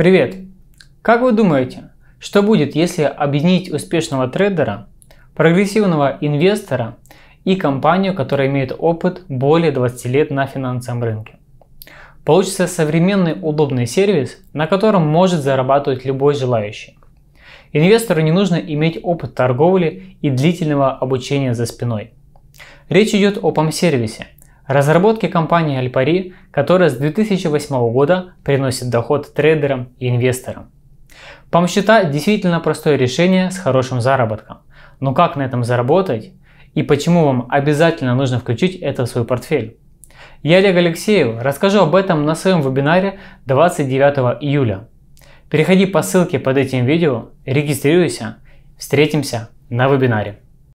Привет! Как вы думаете, что будет, если объединить успешного трейдера, прогрессивного инвестора и компанию, которая имеет опыт более 20 лет на финансовом рынке? Получится современный удобный сервис, на котором может зарабатывать любой желающий. Инвестору не нужно иметь опыт торговли и длительного обучения за спиной. Речь идет о ПАМ-сервисе – Разработки компании Альпари, которая с 2008 года приносит доход трейдерам и инвесторам. Помсчета действительно простое решение с хорошим заработком. Но как на этом заработать и почему вам обязательно нужно включить это в свой портфель? Я Олег Алексеев, расскажу об этом на своем вебинаре 29 июля. Переходи по ссылке под этим видео, регистрируйся, встретимся на вебинаре.